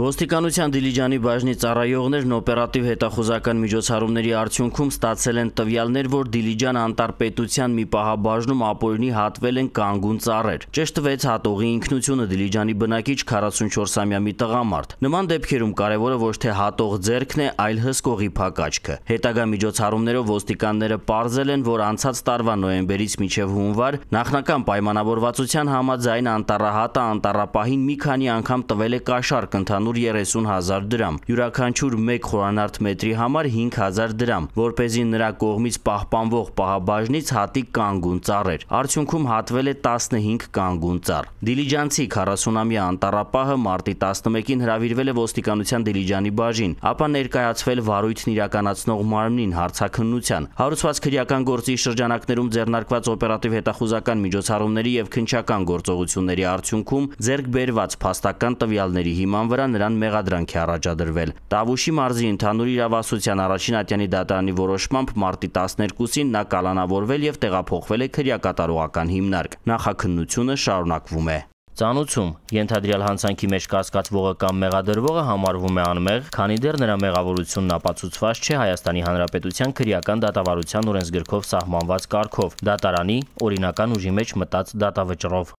Ոստիկանության Դիլիջանի բաժնի ծառայողներն օպերատիվ հետախուզական միջոցառումների արդյունքում ստացել են տվյալներ, որ Դիլիջան անտարպետության մի պահաբաժնում ապօրինի հատվել են կանգուն ծառեր։ Ճշտվեց հատողի ինքնությունը Դիլիջանի բնակիչ 44-ամյա մի տղամարդ։ Նման դեպքերում կարևորը ոչ թե հատող ձեռքն է, այլ հսկողի փակաճքը։ Հետագա միջոցառումներով ոստիկանները ողջունել են, որ անցած տարվա նոյեմբերից մինչև հունվար նախնական պայմանավորվածության համաձայն անտարահատը անտարապահին մի քանի անգամ տվել է կաշառք ընդհանուր ընդհանուր 30000 դրամ, յուրաքանչյուր 1 խորանարդ մետրի համար 5000 դրամ, որ เป զի նրա կողմից պահպանվող պահաբաժնից հատիկ կանգուն ծառեր։ Արդյունքում հատվել է 15 կանգուն ծառ։ Դիլիջանցի 40-ամյա անտարապահը մարտի 11-ին հրավիրվել է ոստիկանության Դիլիջանի բաժին, ապա ներկայացվել վարույթն իրականացնող մարմնին հարցաքննության։ Հարուցված քրեական գործի շրջանակներում ձեռնարկված օպերատիվ հետախուզական միջոցառումների եւ քնչական գործողությունների արդյունքում ձեռք բերված փաստական տվյալների հիման վրա նրան մեղադրանք է առաջադրվել։ Տավուշի մարզի ընդհանուր իրավասության առաջին ատյանի դատարանի որոշմամբ մարտի 12-ին նա կալանավորվել եւ տեղափոխվել է քրեակատարողական հիմնարկ։ Նախաքննությունը շարունակվում է։ Ծանուցում ենթադրյալ հանցանքի մեջ կասկածվողը կամ մեղադրվողը համարվում է անմեղ, քանի դեռ նրա մեղավորությունն ապացուցված չէ Հայաստանի Հանրապետության քրեական դատավարության օրենսգրքով սահմանված կարգով՝ դատարանի օրինական ուժի մեջ մտած դատավճռով։